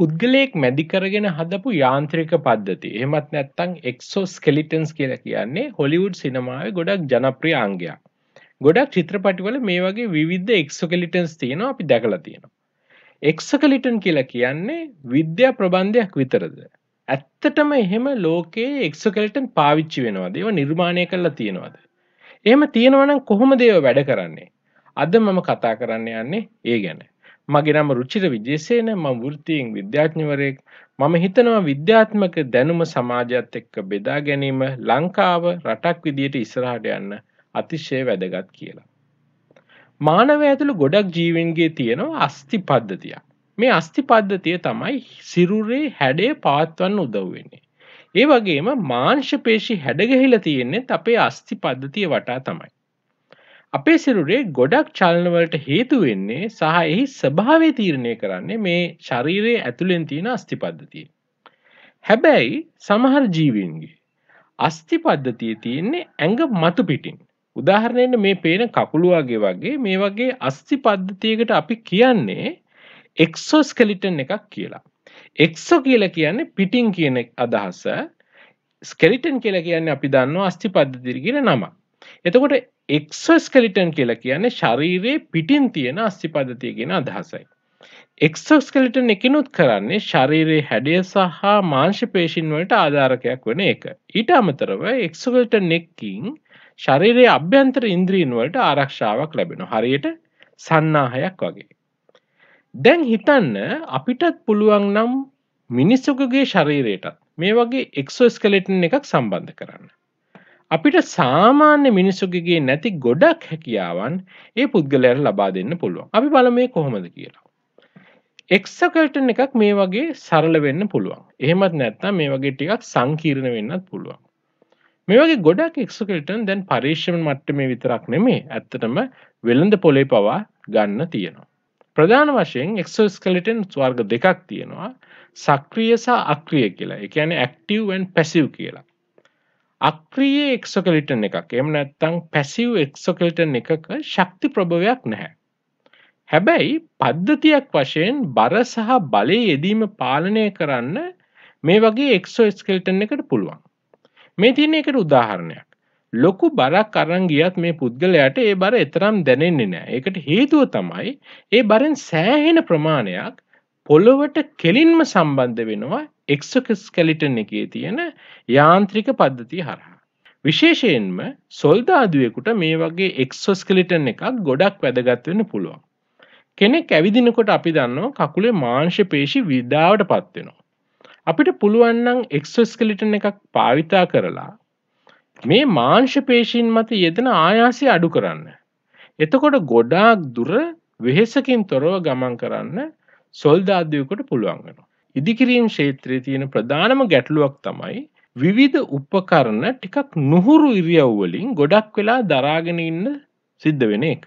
පුද්ගලයෙක් මැදි කරගෙන හදපු යාන්ත්‍රික පද්ධති. එහෙමත් නැත්නම් එක්සෝස්කෙලිටන්ස් කියලා කියන්නේ හොලිවුඩ් සිනමාවේ ගොඩක් ජනප්‍රිය අංගයක්. ගොඩක් චිත්‍රපටිවල මේ වගේ විවිධ එක්සෝකෙලිටන්ස් තියෙනවා අපි දැකලා තියෙනවා. එක්සකලිටන් කියලා කියන්නේ විද්‍යා ප්‍රබන්ධයක් විතරද. ඇත්තටම එහෙම ලෝකයේ එක්සකෙලිටන් පාවිච්චි වෙනවාද ඒව නිර්මාණය කරලා තියෙනවාද. එහෙම තියෙනවනම් කොහොම දේව වැඩ කරන්නේ. අද මම කතා කරන්න යන්නේ ඒ ගැන. මගේ නම රුචිර විජේසේන මම වෘත්තියෙන් විද්‍යාඥවරයෙක් මම හිතනවා විද්‍යාත්මක දැනුම සමාජයත් එක්ක බෙදා ගැනීම ලංකාව රටක් විදියට ඉස්සරහට යන්න අතිශය වැදගත් කියලා. මානව ඇතුළු ගොඩක් ජීවන්ගේ තියෙනවා අස්ති පද්ධතියක්. මේ අස්ති පද්ධතිය තමයි සිරුරේ හැඩේ පාත්වන්න උදව්වෙන්නේ. ඒ වගේම මාංශපේශි හැඩගහිලා තියෙන්නේ අපේ අස්ති පද්ධතිය වටා තමයි. අපේ සිරුරේ ගොඩක් චලනවලට හේතු වෙන්නේ සහ එහි ස්වභාවය තීරණය කරන්නේ මේ ශරීරයේ ඇතුළෙන් තියෙන අස්ති පද්ධතිය. හැබැයි සමහර ජීවීන්ගේ අස්ති පද්ධතිය තියෙන්නේ ඇඟ මතු පිටින්. උදාහරණයට මේ පේන කකුළු වගේ වගේ මේ වගේ අස්ති පද්ධතියකට අපි කියන්නේ එක්සෝස්කෙලිටන් එකක් කියලා. එක්සෝ කියලා කියන්නේ පිටින් කියන අදහස ස්කෙලිටන් කියලා කියන්නේ අපි දන්නවා අස්ති පද්ධතිය කියන නමක්. එතකොට එක්සෝස්කෙලිටන් කියලා කියන්නේ ශරීරයේ පිටින් තියෙන අස්ථිපදතිය කියන අදහසයි. එක්සෝස්කෙලිටන් එකිනුත් කරන්නේ ශරීරයේ හැඩය සහ මාංශ පේශීන් වලට ආධාරකයක් වෙන එක. ඊට අමතරව එක්සෝස්කෙලිටන් එකකින් ශරීරයේ අභ්‍යන්තර ඉන්ද්‍රීන් වලට ආරක්ෂාවක් ලැබෙනවා. හරියට සන්නාහයක් වගේ. දැන් හිතන්න අපිටත් පුළුවන් නම් මිනිස්සුකගේ ශරීරයටත් මේ වගේ එක්සෝස්කෙලිටන් එකක් සම්බන්ධ කරන්න. අපිට සාමාන්‍ය මිනිස්සුකගේ නැති ගොඩක් හැකියාවන් ඒ පුද්ගලයට ලබා දෙන්න පුළුවන්. අපි බල මේ කොහොමද කියලා. එක්සකල්ටන් එකක් මේ වගේ සරල වෙන්න පුළුවන්. එහෙමත් නැත්තම් මේ වගේ ටිකක් සංකීර්ණ වෙන්නත් පුළුවන්. මේ වගේ ගොඩක් එක්සකල්ටන් දැන් පරීක්ෂණ මට්ටමේ විතරක් නෙමේ ඇත්තටම වෙළඳ පොලේ පවා ගන්න තියෙනවා. ප්‍රධාන වශයෙන් එක්සෝස්කලටන් ස්වර්ග දෙකක් තියෙනවා සක්‍රිය සහ අක්‍රිය කියලා. ඒ කියන්නේ ඇක්ටිව් ඇන් පැසිව් කියලා. අක්‍රීය එක්සොකලිටන් එකක් එම නැත්තං පැසිව් එක්සොකලිටන් එකක ශක්ති ප්‍රභවයක් නැහැ. හැබැයි පද්ධතියක් වශයෙන් බර සහ බලය යෙදීම පාලනය කරන්න මේ වගේ එක්සෝ ස්කෙල්ටන් එකට පුළුවන්. මේ තියන එකට උදාහරණයක්. ලොකු බරක් අරංගියත් මේ පුද්ගලයට ඒ බර එතරම් දැනෙන්නේ නෑ එකට හේතුව තමයි ඒ බරෙන් සෑහෙන ප්‍රමාණයක් පොළොවට කෙලින්ම සම්බන්ධ වෙනවා එක්සොකස්කැලිටන් එකේ තියෙන යාන්ත්‍රික පද්ධතිය හරහා. විශේෂයෙන්ම සොල්දාදුවෙකුට මේ වගේ එක්සොස්කලිටන් එකක් ගොඩක් වැදගත් වෙන්න පුළුවන්. කෙනෙක් ඇවිදිනකොට අපි දන්නවා කකුලේ මාංශ පේශි විඩාවට පත්වෙනවා. අපිට පුළුවන් නම් එක්සොස්කලිටන් එකක් පාවිතා කරලා මේ මාංශ පේශීන් මත යෙදෙන ආයාසය අඩු කරන්න. එතකොට ගොඩාක් දුර වෙහෙසකින් තොරව ගමන් කරන්න සොල්දාදුවෙකුට පුළුවන් වෙනවා. ඉදිකිරීම් ශේත්‍රයේ තියෙන ප්‍රධානම ගැටලුවක් තමයි විවිධ උපකරණ ටිකක් නුහුරු ඉරියව්වලින් ගොඩක් වෙලා දරාගෙන ඉන්න සිද්ධ වෙන එක.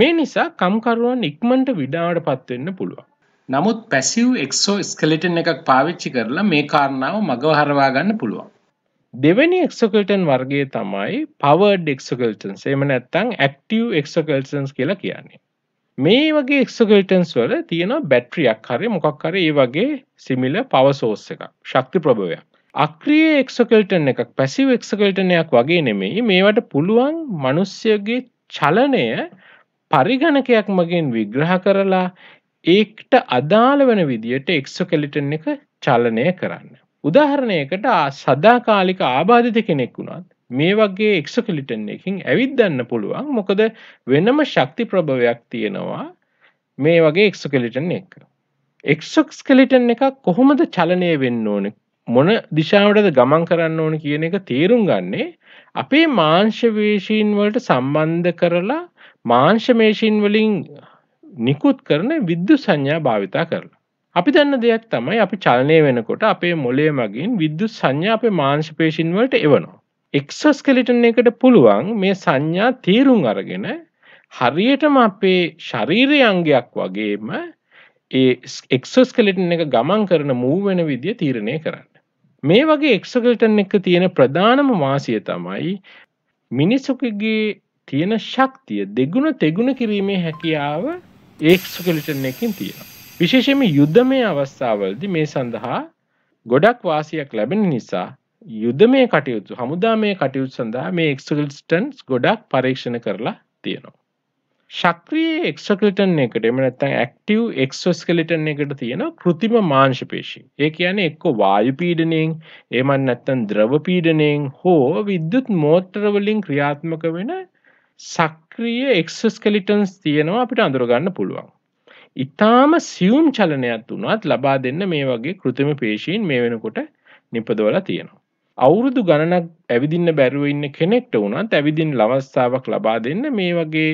මේ නිසා කම්කරුවන් ඉක්මනට විඩාවට පත්වෙන්න පුළුවන්. නමුත් පැසිව් එක්සෝ ස්කලටන් එකක් පාවිච්චි කරලා මේ කාරණාව මගවහරවා ගන්න පුළුවන්. දෙවැනි එක්සකල්ටන් වර්ගේ තමයි පවර්ඩ් එක්සකල්ටන්ස් එම නැත්තං ඇක්ටව එක්සකල්ටන්ස් කියලා කියන්නේ මේ වගේ එක්ස්කේටන්ස් වල තියෙන බැටරියක් හරි මොකක් හරි ඒ වගේ සිමිල පවර් සෝස් එකක් ශක්ති ප්‍රභවයක් අක්‍රීය එක්ස්කේටන් එකක් පැසිව් එක්ස්කේටනයක් වගේ නෙමෙයි මේවට පුළුවන් මිනිස්සයගේ චලනය පරිගණකයක් මගින් විග්‍රහ කරලා ඒකට අදාළ වෙන විදියට එක්ස්කේටන් එක චලනය කරන්න උදාහරණයකට සදාකාලික ආබාධිත කෙනෙක් වුණත් මේ වගේ එක්සොකලිටන් එකින් ඇවිත්දන්න පුළුවන් මොකද වෙනම ශක්ති ප්‍රභවයක් තියෙනවා මේ වගේ එක්සොකලිටන් එක. එක්සොක්ස් කලිටන් එක කොහොමද චලනය වෙන්න ඕන මොන දිශාවටද ගමන් කරන්න ඕන කියන එක තේරුම් ගන්නේ අපේ මාංශවේශීන් වලට සම්බන්ධ කරලා මාංශමේශීන් වලින් නිකුත් කරන විද්‍යු සංඥා භාවිතා කරලා. අපි දන්න දෙයක් තමයි අපි චලනය වෙනකොට අපේ මොලේ මගින් විද්‍යුත් සංඥා අපේ මාංශපේශීන් වලට එවනවා. එක්සස්කෙලිටන් එකට පුළුවන් මේ සංඥා තීරුම් අරගෙන හරියටම අපේ ශරීරය අංගයක් වගේම ඒ එක්සස්කෙලිටන් එක ගමන් කරන මූව් වෙන විදිය තීරණය කරන්න. මේ වගේ එක්සකෙලිටන් එක තියෙන ප්‍රධානම වාසිය තමයි මිනිසුකගේ තියෙන ශක්තිය දෙගුණ තෙගුණ කිරීමේ හැකියාව ඒක්ස්කෙලිටන් එකින් තියෙනවා. විශේෂයෙන්ම යුද්ධමය අවස්ථාවලදී මේ සඳහා ගොඩක් වාසියක් ලැබෙන නිසා යුද මේ කටයුතු හමුදා මේ කටයුතු සඳහා මේ එක්ස්කල්ස්ටන්ස් ගොඩක් පරීක්ෂණ කරලා තියෙනවා. ශක්‍රිය එක්සකලටන් එකට එම නැත්තම් ඇක්ටව් එක්ස්කලටන් එකට තියෙන කෘතිම මාංශපේශී ඒ කියන එක්ක වායුපීඩනෙන් ඒමන් නැත්තන් ද්‍රවපීඩනෙන් හෝ විද්‍යුත් මෝත්‍රවලින් ක්‍රියාත්මක වෙන සක්‍රිය එක්ස්කලිටන්ස් තියෙනවා අපිට අඳුරගන්න පුළුවන් ඉතාම සියුම් චලනයක් වුණත් ලබා දෙන්න මේ වගේ කෘතිම පේශීන් මේ වෙනකොට නිපදවල තියෙනවා අවුරුදු ගණනක් ඇවිදින්න බැරුව ඉන්න කෙනෙක්ට වුණත් ඇවිදින් අවස්ථාවක් ලබා දෙන්න මේ වගේ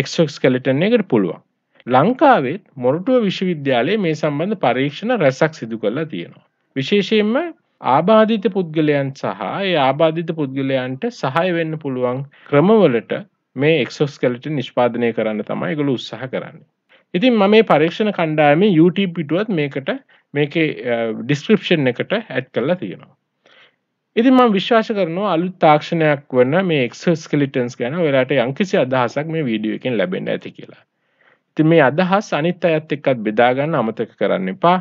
එක්ස්ොක්ස් කලටන් එකට පුළුවන්. ලංකාවෙත් මොරටුව විශ්වවිද්‍යාලයේ මේ සම්බන්ධ පරීක්ෂණ රැසක් සිදු කරලා තියෙනවා. විශේෂයෙන්ම ආබාධිත පුද්ගලයන් සහ ඒ ආබාධිත පුද්ගලයන්ට සහය වෙන්න පුළුවන් ක්‍රමවලට මේ එක්සෝස්කලට නිෂ්පාදනය කරන්න තමයි ගොළු උත්සාහ කරන්න. ඉතින් ම මේ පරීක්ෂණ කණ්ඩායම YouTube පිටුවත් මේකට මේක ඩිස්ක්‍රප්ෂන් එකට ඇත් කරලා තියෙනවා. ඉතින් මම විශ්වාස කරනවා අලුත් තාක්ෂණයක් වන මේ එක්ස්කෙලිටන්ස් ගැන ඔයාලට යම්කිසි අදහසක් මේ වීඩියෝ එකෙන් ලැබෙන්න ඇති කියලා. ඉතින් මේ අදහස් අනිත් අයත් එක්කත් බෙදා ගන්න අමතක කරන්න එපා.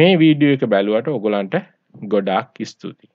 මේ වීඩියෝ එක බැලුවට ඔයගලන්ට ගොඩාක් ස්තුතියි.